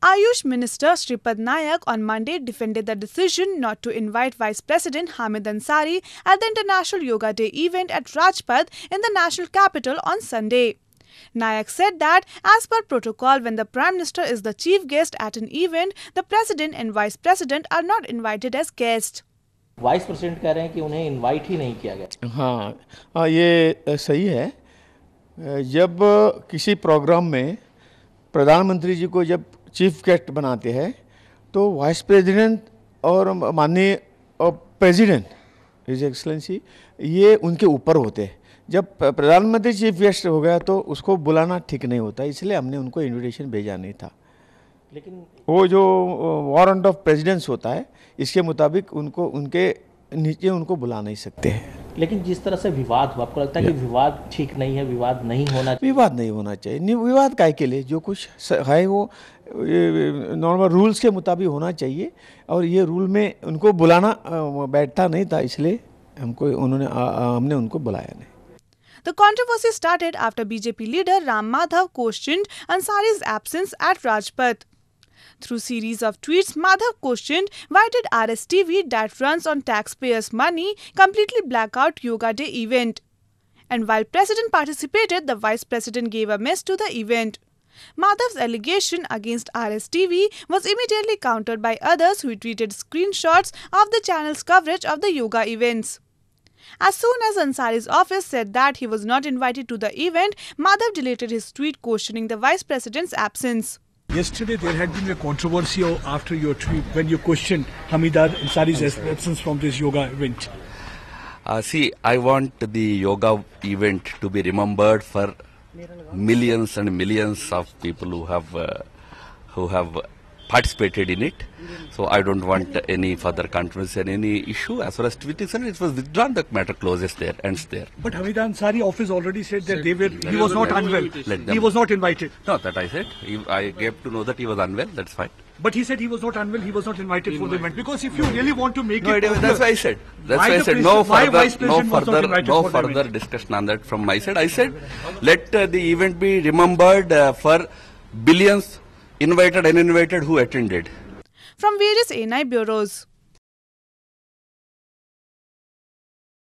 Ayush Minister Sripad Nayak on Monday defended the decision not to invite Vice President Hamid Ansari at the International Yoga Day event at Rajpath in the national capital on Sunday. Nayak said that, as per protocol, when the Prime Minister is the chief guest at an event, the President and Vice President are not invited as guests. Vice president कह रहे हैं कि उन्हें invite ही नहीं किया गया हाँ हाँ ये सही है जब किसी प्रोग्राम में प्रधानमंत्री जी को जब चीफ गेस्ट बनाते हैं तो वाइस प्रेसिडेंट और माननीय प्रेसिडेंट इज एक्सलेंसी ये उनके ऊपर होते हैं जब प्रधानमंत्री चीफ गेस्ट हो गया तो उसको बुलाना ठीक नहीं होता इसलिए हमने उनको इनविटेशन भेजा नहीं था लेकिन वो जो वारंट ऑफ प्रेसिडेंस होता है इसके मुताबिक उनको उनके नीचे उनको बुला नहीं सकते हैं लेकिन जिस तरह से विवाद हुआ आपको लगता है कि विवाद ठीक नहीं है विवाद नहीं होना चाहिए विवाद नहीं होना चाहिए विवाद काय के लिए जो कुछ है वो नॉर्मल रूल्स के मुताबिक होना चाहिए और ये रूल में उनको बुलाना बैठता नहीं था इसलिए हमको उन्होंने हमने उनको बुलाया नहीं The controversy started after BJP leader Ram Madhav questioned Ansari's absence at Rajpath. Through series of tweets, Madhav questioned why did RSTV that runs on taxpayers' money completely black out Yoga Day event. And while President participated, the Vice President gave a miss to the event. Madhav's allegation against RSTV was immediately countered by others who tweeted screenshots of the channel's coverage of the yoga events. As soon as Ansari's office said that he was not invited to the event, Madhav deleted his tweet questioning the vice president's absence. Yesterday, there had been a controversy after your tweet when you questioned Hamidar Ansari's absence from this yoga event. Uh, see, I want the yoga event to be remembered for millions and millions of people who have uh, who have participated in it. So I don't want any further controversy and any issue. As far as tweet is concerned, it was withdrawn. The matter closes there, ends there. But Hamid Ansari office already said that they were, he was not unwell. He was not invited. No, that I said. He, I gave to know that he was unwell. That's fine. But he said he was not unwell. He was not invited for the event because if you really want to make no, it, popular, that's why I said. That's why, why I said no further, no further, no further discussion on that from my side. I said, let uh, the event be remembered uh, for billions invited, and uninvited, who attended. From various ANI bureaus.